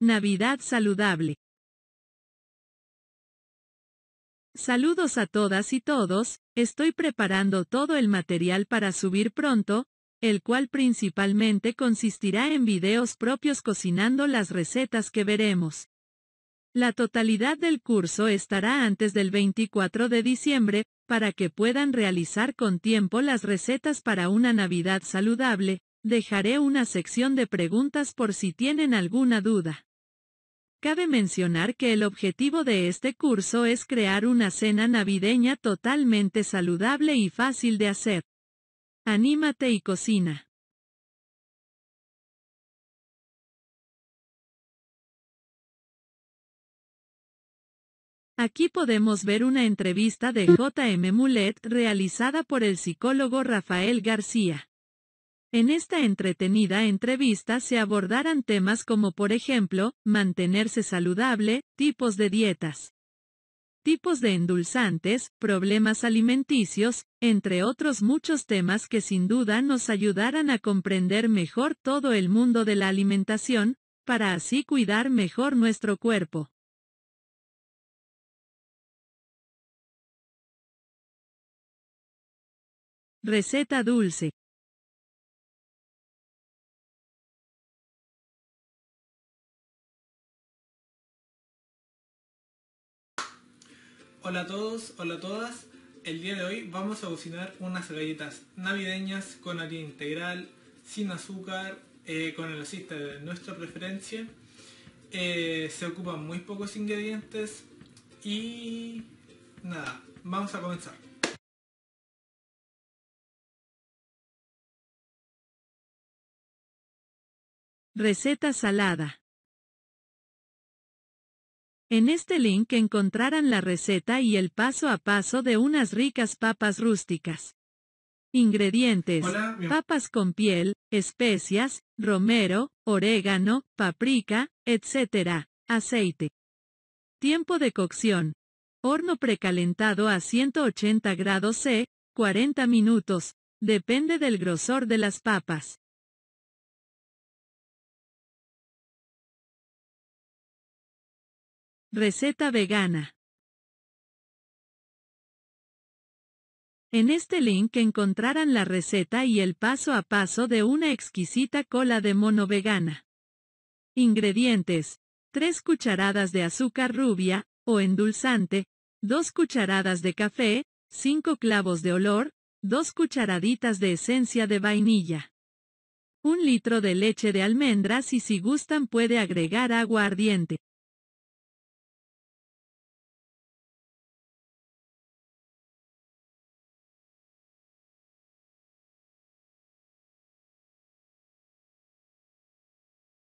Navidad saludable. Saludos a todas y todos, estoy preparando todo el material para subir pronto, el cual principalmente consistirá en videos propios cocinando las recetas que veremos. La totalidad del curso estará antes del 24 de diciembre, para que puedan realizar con tiempo las recetas para una Navidad saludable, dejaré una sección de preguntas por si tienen alguna duda. Cabe mencionar que el objetivo de este curso es crear una cena navideña totalmente saludable y fácil de hacer. Anímate y cocina. Aquí podemos ver una entrevista de J.M. Mulet realizada por el psicólogo Rafael García. En esta entretenida entrevista se abordarán temas como por ejemplo, mantenerse saludable, tipos de dietas, tipos de endulzantes, problemas alimenticios, entre otros muchos temas que sin duda nos ayudarán a comprender mejor todo el mundo de la alimentación, para así cuidar mejor nuestro cuerpo. Receta dulce. Hola a todos, hola a todas. El día de hoy vamos a cocinar unas galletas navideñas con harina integral, sin azúcar, eh, con el aceite de nuestra preferencia. Eh, se ocupan muy pocos ingredientes y nada, vamos a comenzar. Receta salada. En este link encontrarán la receta y el paso a paso de unas ricas papas rústicas. Ingredientes. papas con piel, especias, romero, orégano, paprika, etc. Aceite. Tiempo de cocción. Horno precalentado a 180 grados C, 40 minutos. Depende del grosor de las papas. Receta vegana. En este link encontrarán la receta y el paso a paso de una exquisita cola de mono vegana. Ingredientes. 3 cucharadas de azúcar rubia o endulzante, 2 cucharadas de café, 5 clavos de olor, 2 cucharaditas de esencia de vainilla. Un litro de leche de almendras y si gustan puede agregar agua ardiente.